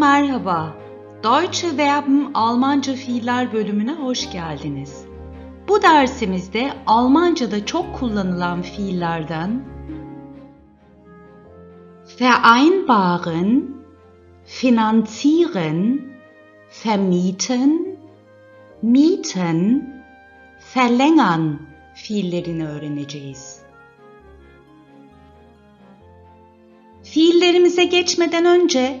merhaba. Deutsche Verben Almanca fiiller bölümüne hoş geldiniz. Bu dersimizde Almanca'da çok kullanılan fiillerden vereinbaren, finanzieren, vermieten, mieten, verlängern fiillerini öğreneceğiz. Fiillerimize geçmeden önce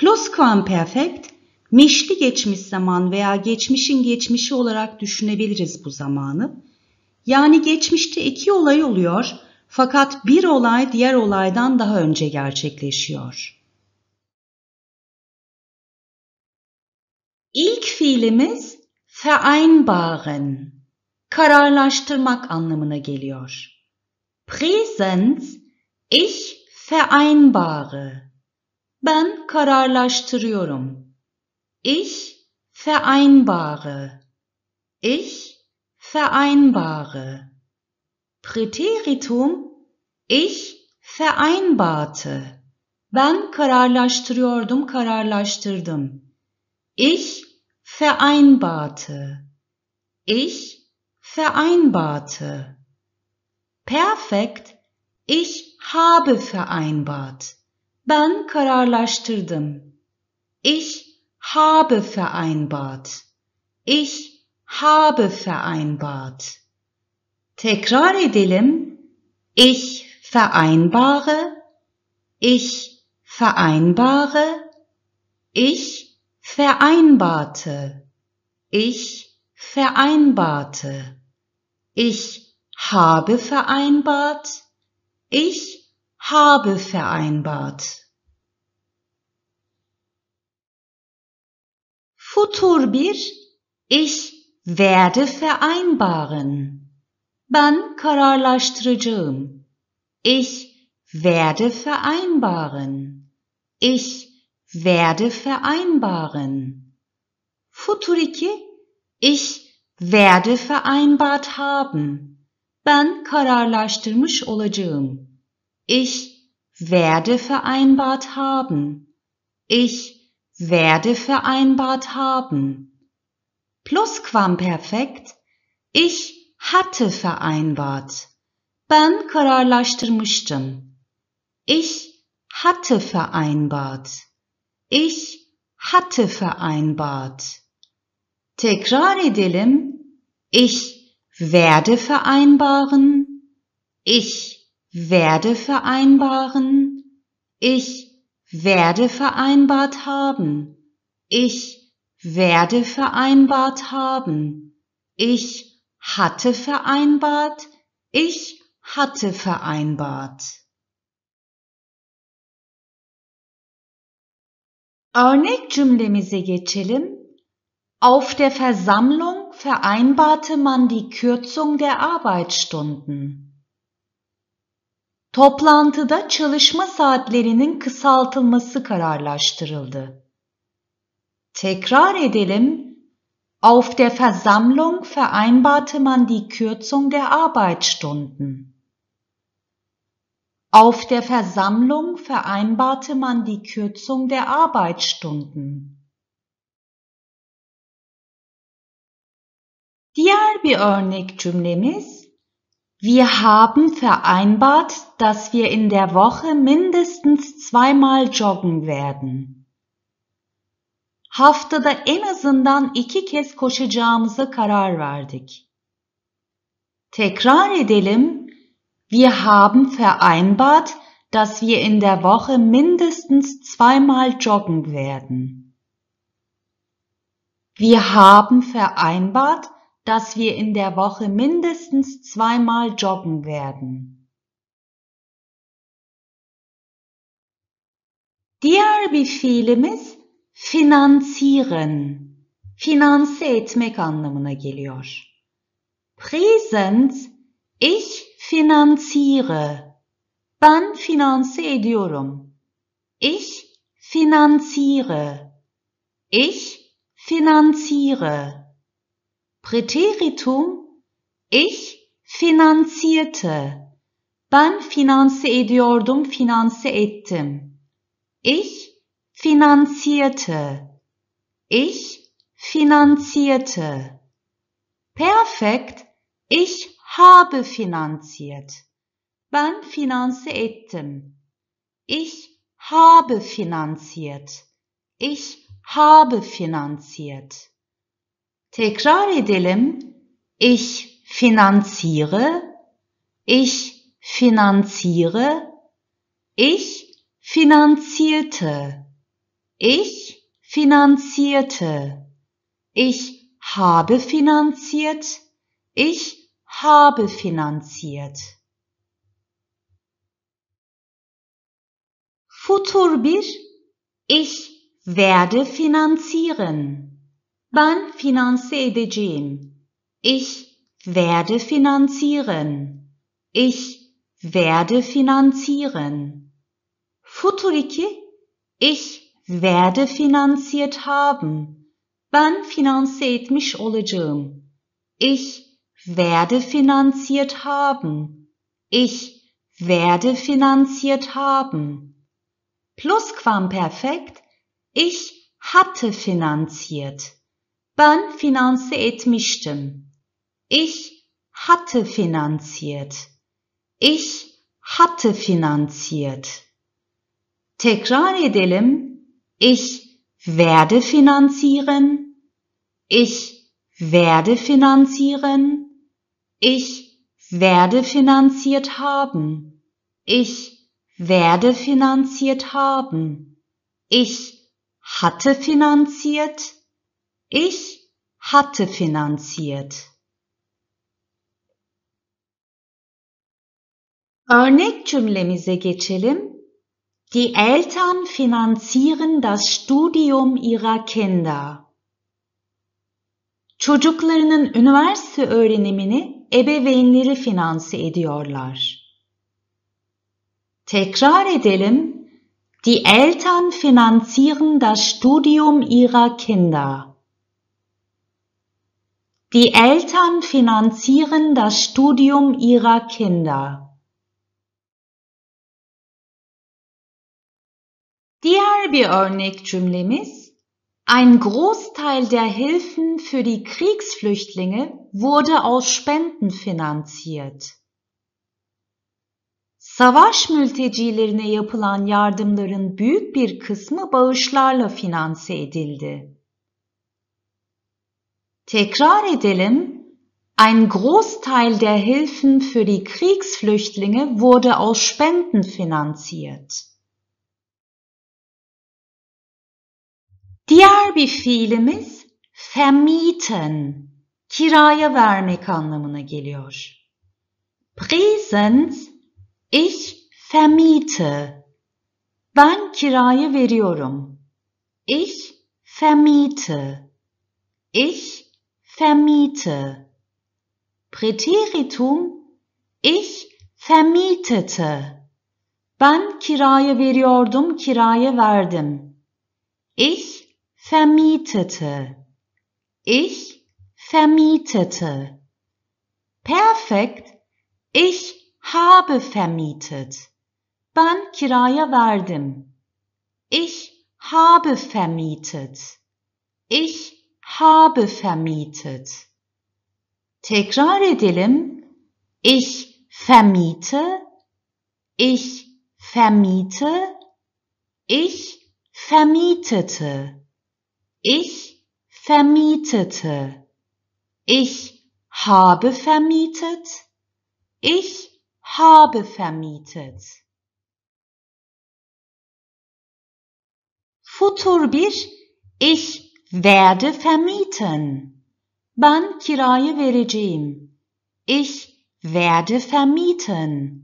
Plusquamperfect, meşli geçmiş zaman veya geçmişin geçmişi olarak düşünebiliriz bu zamanı. Yani geçmişte iki olay oluyor fakat bir olay diğer olaydan daha önce gerçekleşiyor. İlk fiilimiz vereinbaren, kararlaştırmak anlamına geliyor. Präsens, ich vereinbare. Ben kararlaştırıyorum. Ich vereinbare. Ich vereinbare. Präteritum ich vereinbarte. Ben kararlaştırıyordum, kararlaştırdım. Ich vereinbarte. Ich vereinbarte. Perfekt, ich habe vereinbart. Ben kararlaştırdım. Ich habe vereinbart. Ich habe vereinbart. Tekrar edelim. Ich vereinbare. Ich vereinbare. Ich vereinbarte. Ich vereinbarte. Ich habe vereinbart. Ich habe vereinbart. Futur bir. Ich werde vereinbaren. Ben kararlaştıracağım. Ich werde vereinbaren. Ich werde vereinbaren. Futur 2 Ich werde vereinbart haben. Ben kararlaştırmış olacağım. Ich werde vereinbart haben. Ich werde vereinbart haben. Plusquamperfekt. Ich hatte vereinbart. Ben kararlaştırmıştım. Ich hatte vereinbart. Ich hatte vereinbart. Tekrar edelim. Ich werde vereinbaren. Ich werde vereinbaren, ich werde vereinbart haben, ich werde vereinbart haben, ich hatte vereinbart, ich hatte vereinbart. Örnek cümlemize geçelim. Auf der Versammlung vereinbarte man die Kürzung der Arbeitsstunden. Toplantıda çalışma saatlerinin kısaltılması kararlaştırıldı. Tekrar edelim. Auf der Versammlung vereinbarte man die Kürzung der Arbeitsstunden. Auf der Versammlung vereinbarte man die Kürzung der Arbeitsstunden. Diğer bir örnek cümlemiz Wir haben vereinbart, dass wir in der Woche mindestens zweimal joggen werden. Haftada en azından iki kez koşacağımıza karar verdik. Tekrar edelim. Wir haben vereinbart, dass wir in der Woche mindestens zweimal joggen werden. Wir haben vereinbart, dass wir in der Woche mindestens zweimal joggen werden. Diğer bir fiilimiz finanzieren. Finanse etmek anlamına geliyor. Present ich finanziere. Ben finanse ediyorum. Ich finanziere. Ich finanziere. Präteritum ich finanzierte. Ben finanse ediyordum, finanse ettim. Ich finanzierte. Ich finanzierte. Perfekt. Ich habe finanziert. Ben finanse ettim. Ich habe finanziert. Ich habe finanziert. Tekrar edelim. Ich finanziere, ich finanziere, ich finanzierte, ich finanzierte, ich habe finanziert, ich habe finanziert. Futur 1 Ich werde finanzieren. Ben finanse edeceğim. Ich werde finanzieren. Ich werde finanzieren. Futur 2 Ich werde finanziert haben. Ben finanse etmiş olacağım. Ich werde finanziert haben. Ich werde finanziert haben. Plusquamperfekt. Ich hatte finanziert ben finanse etmiştim. Ich hatte finanziert. Ich hatte finanziert. Tekrar edelim. Ich werde finanzieren. Ich werde finanzieren. Ich werde finanziert haben. Ich werde finanziert haben. Ich hatte finanziert. Ich hatte finanziert. Örnek cümlemize geçelim. Die Eltern finanzieren das Studium ihrer Kinder. Çocuklarının üniversite öğrenimini ebeveynleri finanse ediyorlar. Tekrar edelim. Die Eltern finanzieren das Studium ihrer Kinder. Die Eltern finanzieren das Studium ihrer Kinder. Diğer bir örnek cümlemiz Ein Großteil der Hilfen für die Kriegsflüchtlinge wurde aus Spenden finanziert. Savaş mültecilerine yapılan yardımların büyük bir kısmı bağışlarla finanse edildi. Tekrar edelim, ein Großteil der Hilfen für die Kriegsflüchtlinge wurde aus Spenden finanziert. Diğer bir fiilimiz vermieten, kiraya vermek anlamına geliyor. Präsens, ich vermiete. Ben kiraya veriyorum. Ich vermiete. Ich vermiete. Präteritum ich vermietete. Ben kiraya veriyordum, kiraya verdim. Ich vermietete. Ich vermietete. Perfekt. Ich habe vermietet. Ben kiraya verdim. Ich habe vermietet. Ich habe vermietet. Tekrar edelim. Ich vermiete, ich vermiete, ich vermietete, ich vermietete, ich habe vermietet, ich habe vermietet. Futur bir ich werde vermieten. Ben kirayı vereceğim. Ich werde vermieten.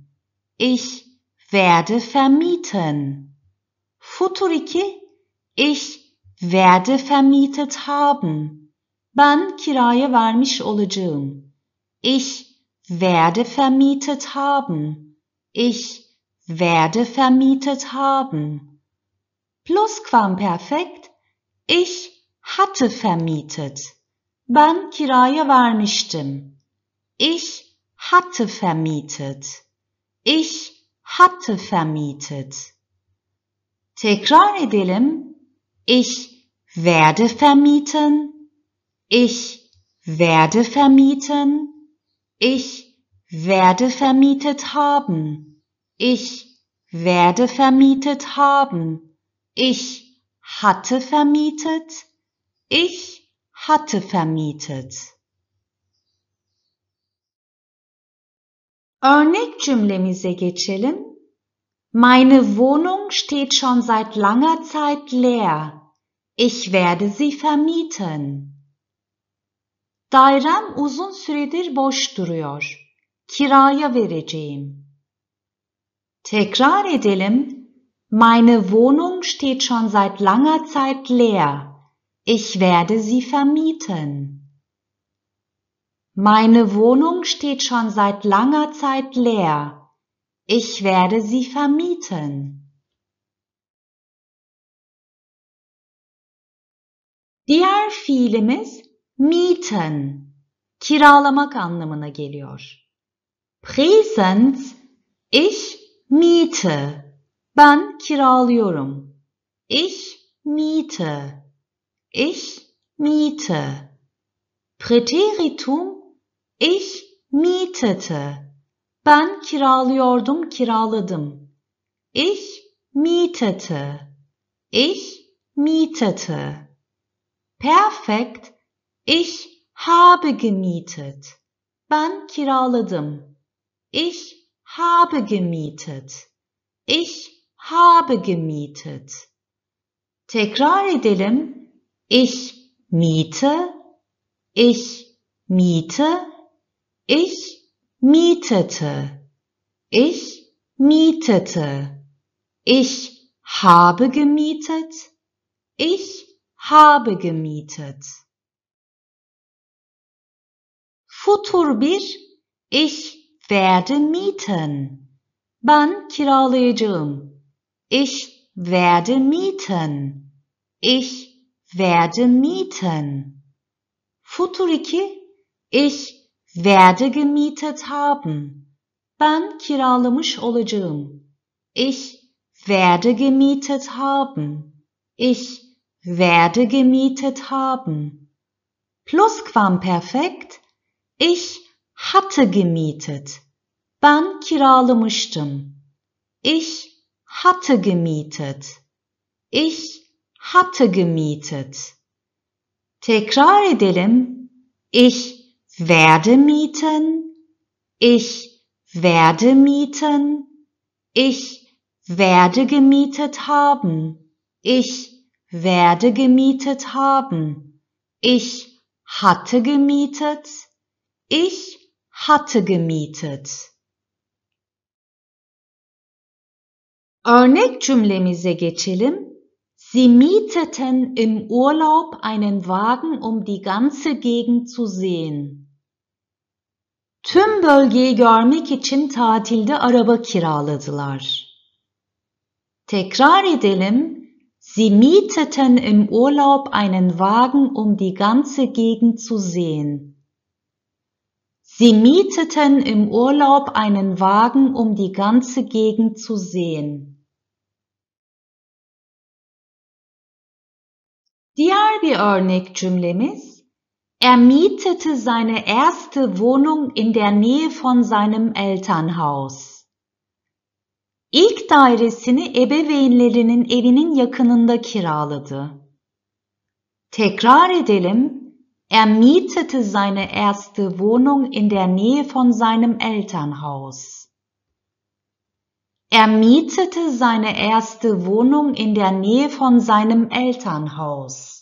Ich werde vermieten. Futur 2 Ich werde vermietet haben. Ben kiraya vermiş olacağım. Ich werde vermietet haben. Ich werde vermietet haben. Plusquamperfekt. Ich hatte vermietet. Ben kiraya vermiştim. Ich hatte vermietet. Ich hatte vermietet. Tekrar edelim. Ich werde vermieten. Ich werde vermieten. Ich werde vermietet haben. Ich werde vermietet haben. Ich hatte vermietet. Ich hatte vermietet. Örnek cümlemize geçelim. Meine Wohnung steht schon seit langer Zeit leer. Ich werde sie vermieten. Dairem uzun süredir boş duruyor. Kiraya vereceğim. Tekrar edelim. Meine Wohnung steht schon seit langer Zeit leer. Ich werde sie vermieten. Meine Wohnung steht schon seit langer Zeit leer. Ich werde sie vermieten. Diğer fiilimiz meeten, kiralamak anlamına geliyor. Präsens, ich miete, ben kiralıyorum. Ich miete. Ich miete. Präteritum ich mietete. Ben kiralıyordum, kiraladım. Ich mietete. Ich mietete. Perfekt. Ich habe gemietet. Ben kiraladım. Ich habe gemietet. Ich habe gemietet. Tekrar edelim. Ich miete, ich miete, ich mietete, ich mietete, ich habe gemietet, ich habe gemietet. Futur bir, ich werde mieten. Ben kiralayacağım. Ich werde mieten. Ich werde mieten. Futuriki ich werde gemietet haben. Ben kiralamış olacağım. Ich werde gemietet haben. Ich werde gemietet haben. Plusquamperfekt ich hatte gemietet. Ben kiralamıştım. Ich hatte gemietet. Ich hatte gemietet. Tekrar edelim. Ich werde mieten. Ich werde mieten. Ich werde gemietet haben. Ich werde gemietet haben. Ich hatte gemietet. Ich hatte gemietet. Örnek cümlemize geçelim. Sie mieteten im Urlaub einen Wagen, um die ganze Gegend zu sehen. Tüm bölgeyi görmek için tatilde araba kiraladılar. Tekrar edelim. Sie mieteten im Urlaub einen Wagen, um die ganze Gegend zu sehen. Sie mieteten im Urlaub einen Wagen, um die ganze Gegend zu sehen. Diğer bir örnek cümlemiz Er mietete seine erste Wohnung in der Nähe von seinem Elternhaus. İlk dairesini ebeveynlerinin evinin yakınında kiraladı. Tekrar edelim. Er mietete seine erste Wohnung in der Nähe von seinem Elternhaus. Er mietete seine erste Wohnung in der Nähe von seinem Elternhaus.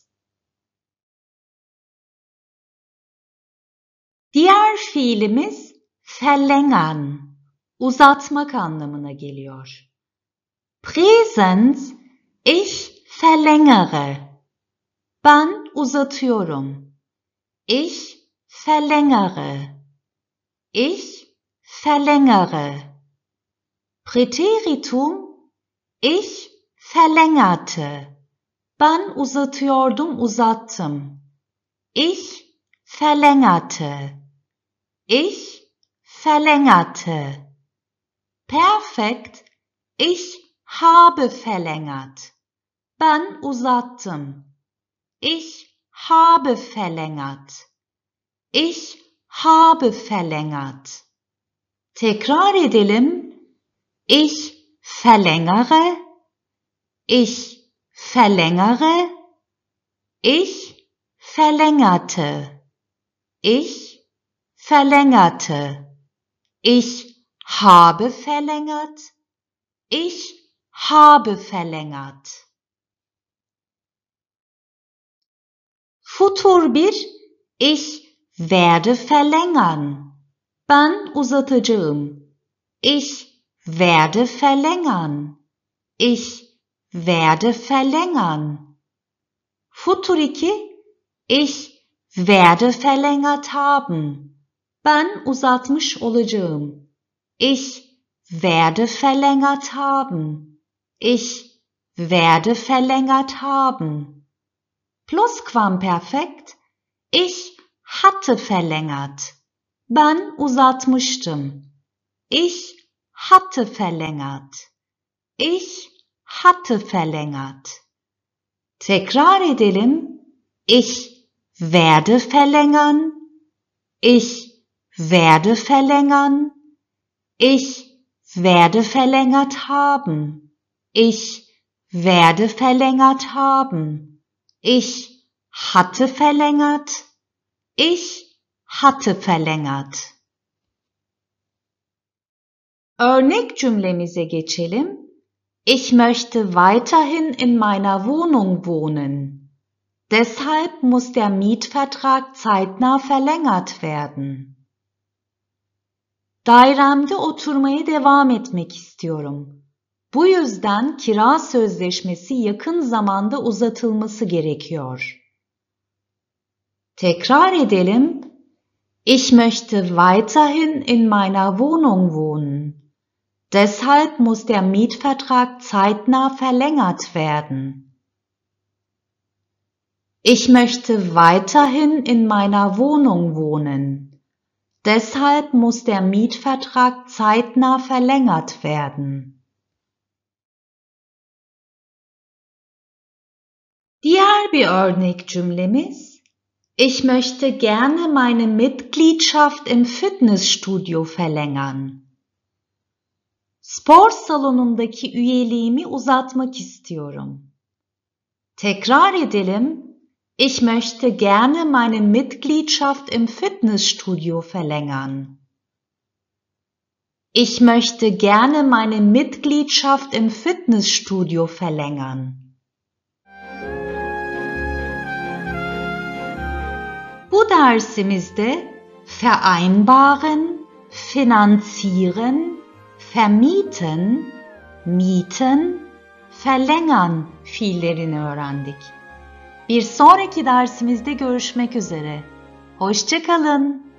Diğer fiilimiz verlängern, uzatmak anlamına geliyor. Präsens ich verlängere. Ben uzatıyorum. Ich verlängere. Ich verlängere. Präteritum ich verlängerte. Ben uzatıyordum uzattım. Ich verlängerte. Ich verlängerte. Perfekt. Ich habe verlängert. Ben uzattım. Ich habe verlängert. Ich habe verlängert. Tekrar edelim ich verlängere, ich verlängere, ich verlängerte, ich verlängerte, ich habe verlängert, ich habe verlängert. Futur bir, ich werde verlängern. Ben uzatacağım. Ich werde verlängern. Ich werde verlängern. Futuriki ich werde verlängert haben. Ben uzatmış olacağım. Ich werde verlängert haben. Ich werde verlängert haben. Plusquamperfekt. Ich hatte verlängert. Ben uzatmıştım. Ich hatte verlängert. Ich hatte verlängert. Tekrar edelim. Ich werde verlängern. Ich werde verlängern. Ich werde verlängert haben. Ich werde verlängert haben. Ich hatte verlängert. Ich hatte verlängert. Örnek cümlemize geçelim. Ich möchte weiterhin in meiner Wohnung wohnen. Deshalb muss der Mietvertrag zeitnah verlängert werden. Dairemde oturmaya devam etmek istiyorum. Bu yüzden kira sözleşmesi yakın zamanda uzatılması gerekiyor. Tekrar edelim. Ich möchte weiterhin in meiner Wohnung wohnen. Deshalb muss der Mietvertrag zeitnah verlängert werden. Ich möchte weiterhin in meiner Wohnung wohnen. Deshalb muss der Mietvertrag zeitnah verlängert werden. Diğer bir örnek cümlemiz Ich möchte gerne meine Mitgliedschaft im Fitnessstudio verlängern. Spor salonundaki üyeliğimi uzatmak istiyorum. Tekrar edelim. Ich möchte gerne meine Mitgliedschaft im Fitnessstudio verlängern. Ich möchte gerne meine Mitgliedschaft im Fitnessstudio verlängern. Bu dersimizde vereinbaren, finanzieren vermieten, mieten, verlängern fiillerini öğrendik. Bir sonraki dersimizde görüşmek üzere. Hoşçakalın.